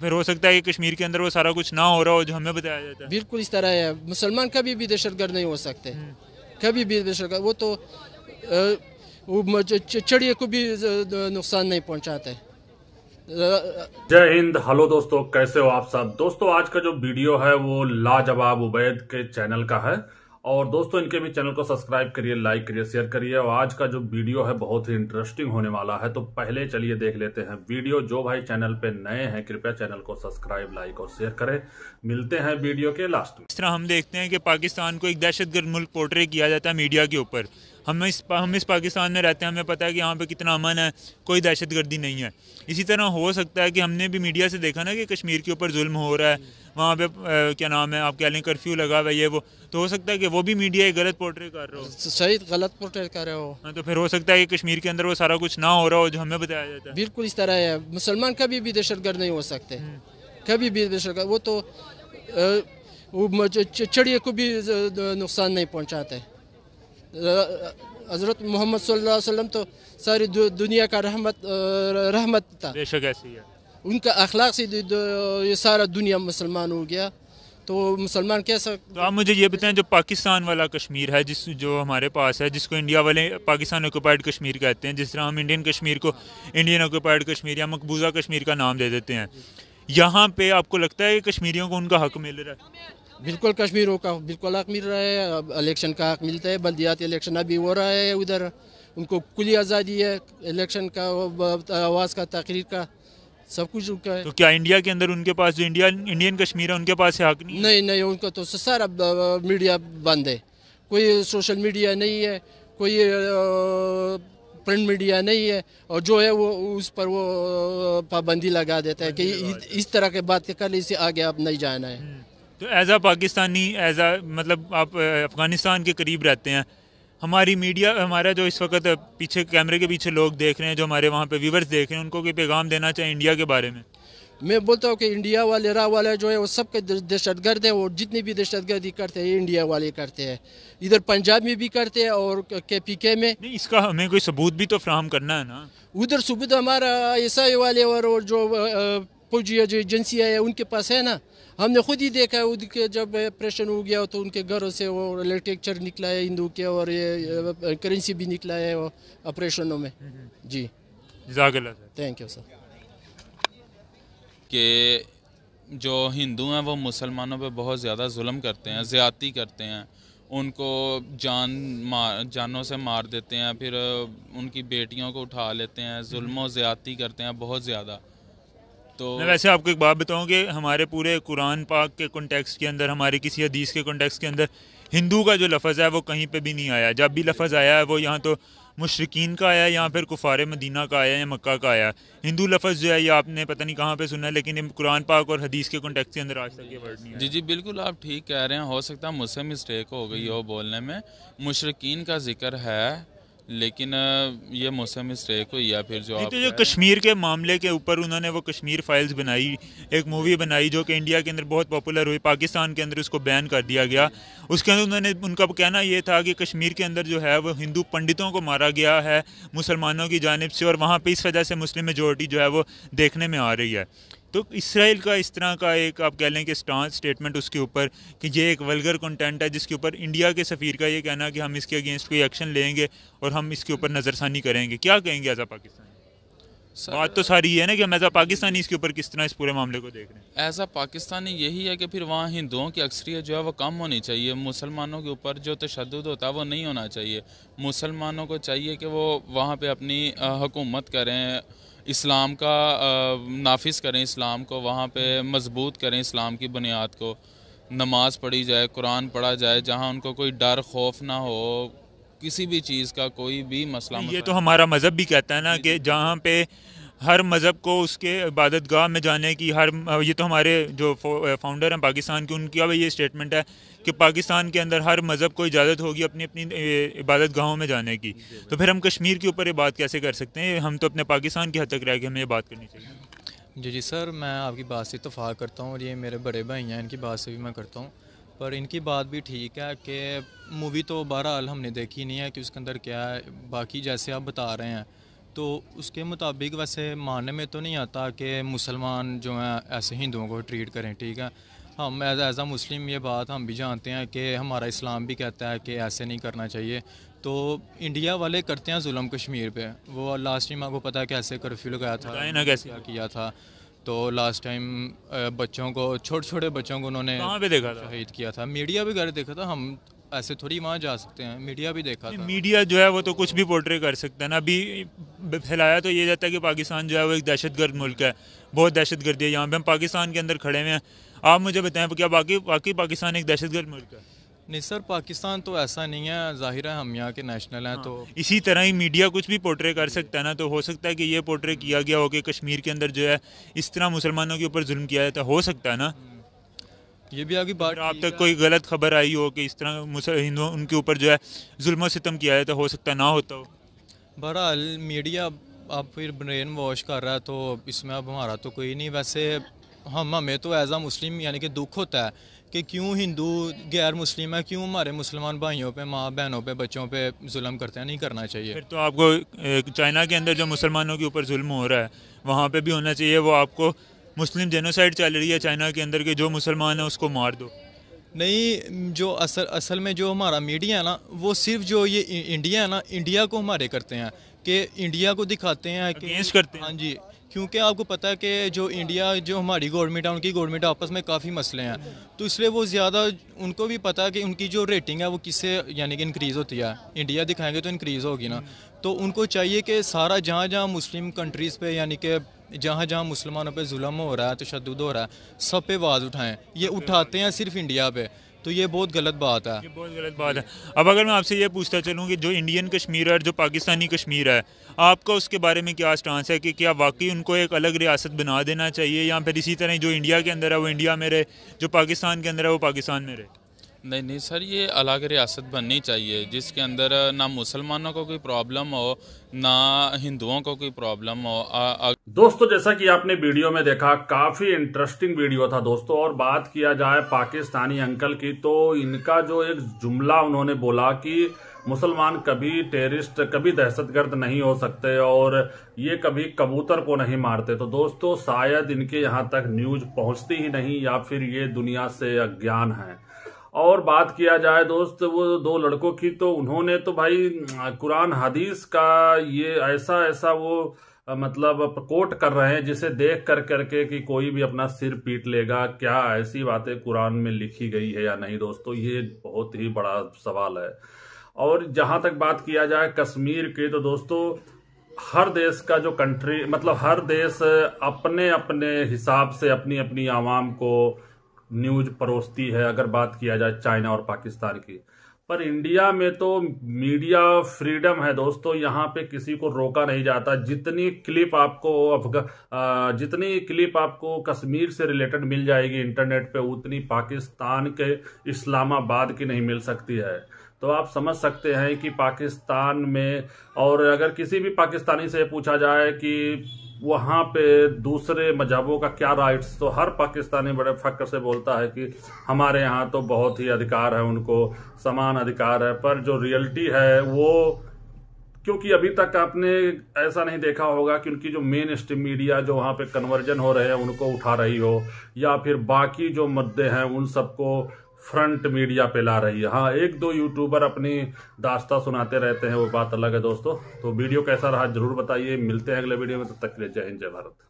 फिर हो सकता है कि कश्मीर के अंदर वो सारा कुछ ना हो रहा हो जो हमें बताया जाता है बिल्कुल इस तरह है मुसलमान कभी भी दहशतगर्द नहीं हो सकते हम्म। कभी भी दहशतगर्द वो तो चढ़िए को भी नुकसान नहीं पहुंचाते जय हिंद हेलो दोस्तों कैसे हो आप सब दोस्तों आज का जो वीडियो है वो लाजवाब उबैद के चैनल का है और दोस्तों इनके भी चैनल को सब्सक्राइब करिए लाइक करिए शेयर करिए और आज का जो वीडियो है बहुत ही इंटरेस्टिंग होने वाला है तो पहले चलिए देख लेते हैं वीडियो जो भाई चैनल पे नए हैं कृपया चैनल को सब्सक्राइब लाइक और शेयर करें मिलते हैं वीडियो के लास्ट में इस तरह हम देखते हैं कि पाकिस्तान को एक दहशतगर्द मुल्क पोर्ट्रे किया जाता है मीडिया के ऊपर हम इस हम इस पाकिस्तान में रहते हैं हमें पता है कि यहाँ पे कितना अमन है कोई दहशत गर्दी नहीं है इसी तरह हो सकता है कि हमने भी मीडिया से देखा ना कि कश्मीर के ऊपर जुल्म हो रहा है वहाँ पे क्या नाम है आप कह लें कर्फ्यू लगा हुआ ये वो तो हो सकता है कि वो भी मीडिया गलत पोर्ट्रेट कर रहे हो सही गलत पोर्ट्रेट कर रहे हो हाँ तो फिर हो सकता है कि कश्मीर के अंदर वो सारा कुछ ना हो रहा हो जो हमें बताया जाता है बिल्कुल इस तरह है मुसलमान कभी भी दहशतगर्द नहीं हो सकते हम्म। कभी भी दहशत वो तो चिड़िया को भी नुकसान नहीं पहुँचाते हज़रत मोहम्मद वसल्लम तो सारी दुनिया का रहमत रहमत था बेशक ऐसी है उनका अखलाक से ये सारा दुनिया मुसलमान हो गया तो मुसलमान कैसा तो आप मुझे ये बताएं जो पाकिस्तान वाला कश्मीर है जिस जो हमारे पास है जिसको इंडिया वाले पाकिस्तान ऑक्यूपाइड कश्मीर कहते हैं जिस तरह हम इंडियन कश्मीर को इंडियन ऑक्यूपाइड कश्मीर या मकबूजा कश्मीर का नाम दे देते हैं यहाँ पे आपको लगता है कि कश्मीरियों को उनका हक मिल रहा है बिल्कुल कश्मीरों का बिल्कुल हक मिल रहा है अब इलेक्शन का हक मिलता है बल्दियाती इलेक्शन अभी हो रहा है उधर उनको खुली आज़ादी है इलेक्शन का आवाज़ का तकरीर का सब कुछ उनका है तो क्या इंडिया के अंदर उनके पास जो इंडिया इंडियन कश्मीर है उनके पास हक नहीं नहीं नहीं उनका तो सारा मीडिया बंद है कोई सोशल मीडिया नहीं है कोई प्रिंट मीडिया नहीं है और जो है वो उस पर वो पाबंदी लगा देता है कि इस तरह के बात कर इसे आगे आप नहीं जाना है हम्म। तो as a Pakistani as a मतलब आप अफ़गानिस्तान के करीब रहते हैं हमारी मीडिया हमारा जो इस वक्त पीछे कैमरे के पीछे लोग देख रहे हैं जो हमारे वहाँ पे व्यूवर्स देख रहे हैं उनको कोई पैगाम देना चाहिए इंडिया के बारे में मैं बोलता हूँ कि इंडिया वाले रा वाले जो है वो सब के दहशत गर्द है और जितने भी दहशत गर्दी करते हैं इंडिया वाले करते हैं इधर पंजाब में भी करते हैं और के पी के में नहीं इसका हमें कोई सबूत भी तो फ्राहम करना है ना उधर सबूत हमारा ऐसा वाले और जो फौजी जो एजेंसियाँ है उनके पास है ना हमने खुद ही देखा है उनके जब ऑपरेशन हो गया तो उनके घरों से वो लिटरेचर निकला है हिंदू के और ये करेंसी भी निकला है ऑपरेशनों में जी थैंक यू सर के जो हिंदू हैं वो मुसलमानों पे बहुत ज़्यादा जुल्म करते हैं ज़्यादती करते हैं उनको जान मार जानों से मार देते हैं फिर उनकी बेटियों को उठा लेते हैं जुल्म ज़्यादती करते हैं बहुत ज़्यादा तो मैं वैसे आपको एक बात बताऊँ कि हमारे पूरे कुरान पाक के कॉन्टेक्स के अंदर हमारे किसी हदीस के कॉन्टेक्स के अंदर हिंदू का जो लफज है वो कहीं पे भी नहीं आया जब भी लफज आया है वो यहाँ तो मुशरकिन का आया या फिर कुफार मदीना का आया या मक्का का आया हिंदू लफज जो है ये आपने पता नहीं कहाँ पे सुना है लेकिन कुरान पाक और हदीस के कॉन्टेक्ट के अंदर आज तक ये वर्ड नहीं जी जी बिल्कुल आप ठीक कह रहे हैं हो सकता है मुझसे मिस्टेक हो गई हो बोलने में मुशरकिन का जिक्र है लेकिन ये मौसम स्टे हुई या फिर जो तो जो कश्मीर के मामले के ऊपर उन्होंने वो कश्मीर फाइल्स बनाई एक मूवी बनाई जो कि इंडिया के अंदर बहुत पॉपुलर हुई पाकिस्तान के अंदर उसको बैन कर दिया गया उसके अंदर उन्होंने उनका कहना ये था कि कश्मीर के अंदर जो है वो हिंदू पंडितों को मारा गया है मुसलमानों की जानब से और वहाँ पर इस वजह से मुस्लिम मेजोरिटी जो है वो देखने में आ रही है तो इसराइल का इस तरह का एक आप कह लें कि स्टांस स्टेटमेंट उसके ऊपर कि ये एक वलगर कंटेंट है जिसके ऊपर इंडिया के सफ़ीर का ये कहना कि हम इसके अगेंस्ट कोई एक्शन लेंगे और हम इसके ऊपर नज़रसानी करेंगे क्या कहेंगे ऐसा पाकिस्तान बात तो सारी है ना कि हम एज़ा पाकिस्तानी इसके ऊपर किस तरह इस पूरे मामले को देख रहे हैं एज़ा पाकिस्तानी यही है कि फिर वहाँ हिंदुओं की अक्सरियत जो है वो कम होनी चाहिए मुसलमानों के ऊपर जो तशद होता है वो नहीं होना चाहिए मुसलमानों को चाहिए कि वो वहाँ पर अपनी हुकूमत करें इस्लाम का नाफिज करें इस्लाम को वहाँ पे मजबूत करें इस्लाम की बुनियाद को नमाज पढ़ी जाए कुरान पढ़ा जाए जहाँ उनको कोई डर खौफ ना हो किसी भी चीज़ का कोई भी मसला ये मसला तो हमारा मज़हब भी कहता है ना कि जहाँ पे हर मज़हब को उसके इबादत गाह में जाने की हर ये तो हमारे जो फाउंडर हैं पाकिस्तान की उनकी अब ये स्टेटमेंट है कि पाकिस्तान के अंदर हर मज़हब को इजाज़त होगी अपनी अपनी इबादत गाहों में जाने की तो फिर हम कश्मीर के ऊपर ये बात कैसे कर सकते हैं हम तो अपने पाकिस्तान की हद तक रह के हमें ये बात करनी चाहिए जी जी सर मैं आपकी बात से इतफा करता हूँ और ये मेरे बड़े भाई हैं इनकी बात से भी मैं करता हूँ पर इनकी बात भी ठीक है कि मूवी तो बहरहाल हमने देखी नहीं है कि उसके अंदर क्या है बाकी जैसे आप बता रहे हैं तो उसके मुताबिक वैसे मानने में तो नहीं आता कि मुसलमान जो हैं ऐसे हिंदुओं को ट्रीट करें ठीक है हम एज एज़ आ मुस्लिम ये बात हम भी जानते हैं कि हमारा इस्लाम भी कहता है कि ऐसे नहीं करना चाहिए तो इंडिया वाले करते हैं जुल्म कश्मीर पे वो लास्ट टाइम आपको पता है कैसे कर्फ्यू लगाया था ना कैसे किया था तो लास्ट टाइम बच्चों को छोटे छोड़ छोटे बच्चों को उन्होंने शहीद किया था मीडिया भी घर देखा था हम ऐसे थोड़ी वहाँ जा सकते हैं मीडिया भी देखा था मीडिया जो है वो तो कुछ भी पोर्ट्रे कर सकता है ना अभी फैलाया तो ये जाता है कि पाकिस्तान जो है वो एक दहशत गर्द मुल्क है बहुत दहशत गर्दी है यहाँ पर हम पाकिस्तान के अंदर खड़े हुए हैं आप मुझे बताएं क्या बाकी बाकी पाकिस्तान एक दहशत गर्द मुल्क है नहीं सर पाकिस्तान तो ऐसा नहीं है जाहिर है हम यहाँ के नेशनल हैं हाँ, तो इसी तरह ही मीडिया कुछ भी पोर्ट्रे कर सकता है ना तो हो सकता है कि ये पोर्ट्रे किया गया हो कि कश्मीर के अंदर जो है इस तरह मुसलमानों के ऊपर जुल्म किया जाता हो सकता है ना हम्म। ये भी आगे बात आप तक कोई गलत खबर आई हो कि इस तरह हिंदुओं उनके ऊपर जो है जुल्म सितम किया तो हो सकता ना होता हो बहरहाल मीडिया अब फिर ब्रेन वॉश कर रहा है तो इसमें अब हमारा तो कोई नहीं वैसे हम हमें तो एज़ आ मुस्लिम यानी कि दुख होता है कि क्यों हिंदू गैर मुस्लिम है क्यों हमारे मुसलमान भाइयों पे माँ बहनों पे बच्चों पे जुल्म करते हैं नहीं करना चाहिए फिर तो आपको चाइना के अंदर जो मुसलमानों के ऊपर जुल्म हो रहा है वहाँ पे भी होना चाहिए वो आपको मुस्लिम जेनोसाइड चल रही है चाइना के अंदर के जो मुसलमान हैं उसको मार दो नहीं जो असल असल में जो हमारा मीडिया है ना वो सिर्फ जो ये इंडिया है ना इंडिया को हमारे करते हैं कि इंडिया को दिखाते हैं कि करते हैं हाँ जी क्योंकि आपको पता है कि जो इंडिया जो हमारी गवर्नमेंट है उनकी गवर्नमेंट आपस में काफ़ी मसले हैं तो इसलिए वो ज़्यादा उनको भी पता है कि उनकी जो रेटिंग है वो किससे यानी कि इंक्रीज़ होती है इंडिया दिखाएंगे तो इंक्रीज़ होगी ना तो उनको चाहिए कि सारा जहाँ जहाँ मुस्लिम कंट्रीज़ पे यानी कि जहाँ जहाँ मुसलमानों पर म हो रहा है तशद हो रहा है सब पे आवाज़ उठाएं ये उठाते हैं सिर्फ इंडिया पर तो ये बहुत गलत बात है ये बहुत गलत बात है अब अगर मैं आपसे ये पूछता चलूँ कि जो इंडियन कश्मीर है और जो पाकिस्तानी कश्मीर है आपका उसके बारे में क्या स्टांस है कि क्या वाकई उनको एक अलग रियासत बना देना चाहिए या फिर इसी तरह जो इंडिया के अंदर है वो इंडिया में रहे जो पाकिस्तान के अंदर है वो पाकिस्तान में रहे नहीं नहीं सर ये अलग रियासत बननी चाहिए जिसके अंदर ना मुसलमानों को कोई प्रॉब्लम हो ना हिंदुओं को कोई प्रॉब्लम हो आ, आ... दोस्तों जैसा कि आपने वीडियो में देखा काफी इंटरेस्टिंग वीडियो था दोस्तों और बात किया जाए पाकिस्तानी अंकल की तो इनका जो एक जुमला उन्होंने बोला कि मुसलमान कभी टेररिस्ट कभी दहशतगर्द नहीं हो सकते और ये कभी कबूतर को नहीं मारते तो दोस्तों शायद इनके यहाँ तक न्यूज पहुँचती ही नहीं या फिर ये दुनिया से अज्ञान है और बात किया जाए दोस्त वो दो लड़कों की तो उन्होंने तो भाई कुरान हदीस का ये ऐसा ऐसा वो मतलब कोट कर रहे हैं जिसे देख कर करके कि कोई भी अपना सिर पीट लेगा क्या ऐसी बातें कुरान में लिखी गई है या नहीं दोस्तों तो ये बहुत ही बड़ा सवाल है और जहाँ तक बात किया जाए कश्मीर की तो दोस्तों हर देश का जो कंट्री मतलब हर देश अपने अपने हिसाब से अपनी अपनी आवाम को न्यूज परोसती है अगर बात किया जाए चाइना और पाकिस्तान की पर इंडिया में तो मीडिया फ्रीडम है दोस्तों यहाँ पे किसी को रोका नहीं जाता जितनी क्लिप आपको जितनी क्लिप आपको कश्मीर से रिलेटेड मिल जाएगी इंटरनेट पे उतनी पाकिस्तान के इस्लामाबाद की नहीं मिल सकती है तो आप समझ सकते हैं कि पाकिस्तान में और अगर किसी भी पाकिस्तानी से पूछा जाए कि वहाँ पे दूसरे मजहबों का क्या राइट्स तो हर पाकिस्तानी बड़े फ़क्र से बोलता है कि हमारे यहाँ तो बहुत ही अधिकार है उनको समान अधिकार है पर जो रियलिटी है वो क्योंकि अभी तक आपने ऐसा नहीं देखा होगा कि उनकी जो मेन स्ट्रीम मीडिया जो वहाँ पे कन्वर्जन हो रहे हैं उनको उठा रही हो या फिर बाकी जो मुद्दे हैं उन सबको फ्रंट मीडिया पे ला रही है हाँ एक दो यूट्यूबर अपनी दास्ता सुनाते रहते हैं वो बात अलग है दोस्तों तो वीडियो कैसा रहा जरूर बताइए मिलते हैं अगले वीडियो में तब तो तक के लिए जय हिंद जय भारत